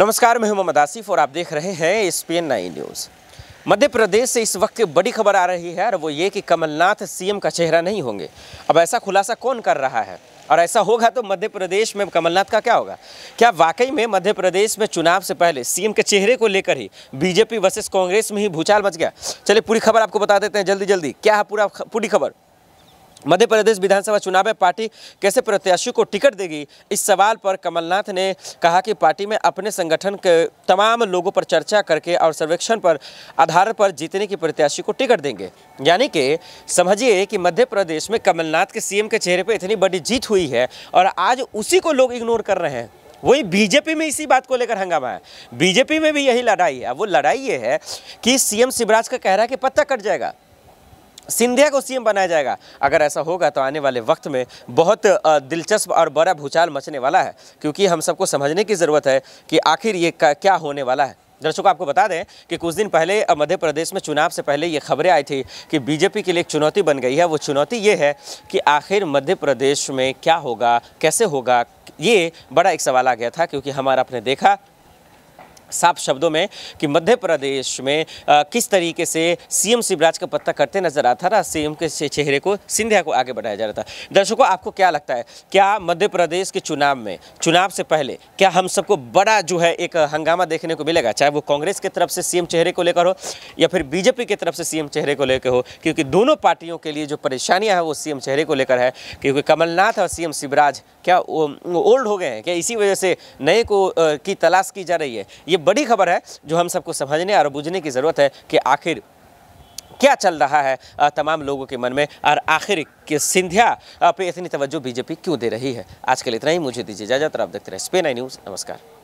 नमस्कार मैं मोहम्मद आसिफ और आप देख रहे हैं S P news Madhya Pradesh से इस वक्त बड़ी खबर आ रही है और वो ये कि कमलनाथ सीएम का चेहरा नहीं होंगे अब ऐसा खुलासा कौन कर रहा है और ऐसा होगा तो मध्य प्रदेश में कमलनाथ का क्या होगा क्या वाकई में मध्य प्रदेश में चुनाव से पहले सीएम के चेहरे को लेकर ही बीजेपी वर्सेस कांग्रेस में ही भूचाल मच गया चलिए पूरी खबर आपको बता देते हैं जल्दी जल्दी क्या है पूरा पूरी खबर मध्य प्रदेश विधानसभा चुनाव में पार्टी कैसे प्रत्याशियों को टिकट देगी इस सवाल पर कमलनाथ ने कहा कि पार्टी में अपने संगठन के तमाम लोगों पर चर्चा करके और सर्वेक्षण पर आधार पर जीतने की प्रत्याशी को टिकट देंगे यानी कि समझिए कि मध्य प्रदेश में कमलनाथ के सीएम के चेहरे पर इतनी बड़ी जीत हुई है और आज उसी को लोग इग्नोर कर रहे हैं वही बीजेपी में इसी बात को लेकर हंगामा है बीजेपी में भी यही लड़ाई है वो लड़ाई ये है कि सीएम शिवराज का कह रहा है कि पत्ता कट जाएगा सिंधिया को सीएम बनाया जाएगा अगर ऐसा होगा तो आने वाले वक्त में बहुत दिलचस्प और बड़ा भूचाल मचने वाला है क्योंकि हम सबको समझने की ज़रूरत है कि आखिर ये क्या होने वाला है दर्शकों आपको बता दें कि कुछ दिन पहले मध्य प्रदेश में चुनाव से पहले ये खबरें आई थी कि बीजेपी के लिए एक चुनौती बन गई है वो चुनौती ये है कि आखिर मध्य प्रदेश में क्या होगा कैसे होगा ये बड़ा एक सवाल आ गया था क्योंकि हमारा आपने देखा साफ शब्दों में कि मध्य प्रदेश में आ, किस तरीके से सीएम शिवराज का पत्ता करते नजर आता रहा सीएम के चेहरे को सिंधिया को आगे बढ़ाया जा रहा था दर्शकों आपको क्या लगता है क्या मध्य प्रदेश के चुनाव में चुनाव से पहले क्या हम सबको बड़ा जो है एक हंगामा देखने को मिलेगा चाहे वो कांग्रेस की तरफ से सीएम चेहरे को लेकर हो या फिर बीजेपी की तरफ से सीएम चेहरे को लेकर हो क्योंकि दोनों पार्टियों के लिए जो परेशानियाँ हैं वो सीएम चेहरे को लेकर है क्योंकि कमलनाथ और सीएम शिवराज क्या ओल्ड हो गए हैं क्या इसी वजह से नए को की तलाश की जा रही है ये बड़ी खबर है जो हम सबको समझने और बुझने की ज़रूरत है कि आखिर क्या चल रहा है तमाम लोगों के मन में और आखिर सिंधिया पे इतनी तवज्जो बीजेपी क्यों दे रही है आज के लिए इतना ही मुझे दीजिए इजाजत और आप देखते रहे स्पेन आई न्यूज़ नमस्कार